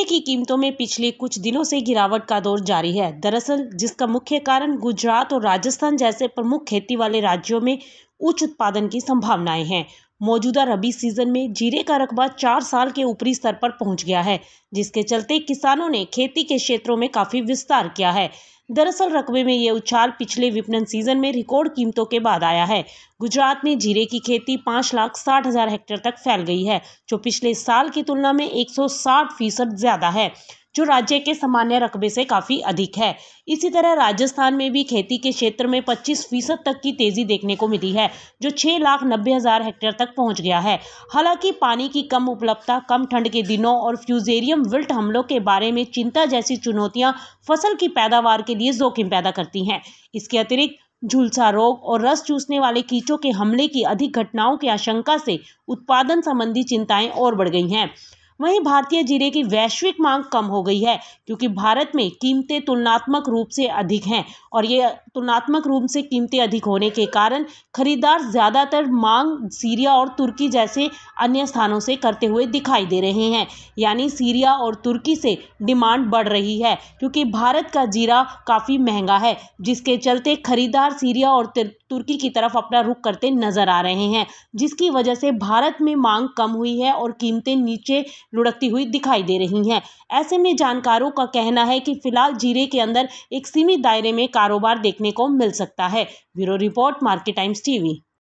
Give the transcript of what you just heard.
सोने की कीमतों में पिछले कुछ दिनों से गिरावट का दौर जारी है दरअसल जिसका मुख्य कारण गुजरात और राजस्थान जैसे प्रमुख खेती वाले राज्यों में उच्च उत्पादन की संभावनाएं हैं मौजूदा रबी सीजन में जीरे का रकबा चार साल के ऊपरी स्तर पर पहुंच गया है जिसके चलते किसानों ने खेती के क्षेत्रों में काफी विस्तार किया है दरअसल रकबे में ये उछाल पिछले विपणन सीजन में रिकॉर्ड कीमतों के बाद आया है गुजरात में जीरे की खेती पाँच लाख साठ हजार हेक्टेयर तक फैल गई है जो पिछले साल की तुलना में एक सौ साठ फीसद ज्यादा है जो राज्य के सामान्य रकबे से काफ़ी अधिक है इसी तरह राजस्थान में भी खेती के क्षेत्र में पच्चीस फीसद तक की तेज़ी देखने को मिली है जो छः लाख नब्बे हज़ार हेक्टेयर तक पहुंच गया है हालांकि पानी की कम उपलब्धता कम ठंड के दिनों और फ्यूजेरियम विल्ट हमलों के बारे में चिंता जैसी चुनौतियाँ फसल की पैदावार के लिए जोखिम पैदा करती हैं इसके अतिरिक्त झुलसा रोग और रस चूसने वाले कीचों के हमले की अधिक घटनाओं की आशंका से उत्पादन संबंधी चिंताएं और बढ़ गई हैं वहीं भारतीय जीरे की वैश्विक मांग कम हो गई है क्योंकि भारत में कीमतें तुलनात्मक रूप से अधिक हैं और ये तुलनात्मक रूप से कीमतें अधिक होने के कारण खरीदार ज़्यादातर मांग सीरिया और तुर्की जैसे अन्य स्थानों से करते हुए दिखाई दे रहे हैं यानी सीरिया और तुर्की से डिमांड बढ़ रही है क्योंकि भारत का जीरा काफ़ी महंगा है जिसके चलते खरीदार सीरिया और तुर्की की तरफ अपना रुख करते नजर आ रहे हैं जिसकी वजह से भारत में मांग कम हुई है और कीमतें नीचे लुढ़कती हुई दिखाई दे रही हैं ऐसे में जानकारों का कहना है कि फिलहाल जीरे के अंदर एक सीमित दायरे में कारोबार देखने को मिल सकता है bureau report Market Times TV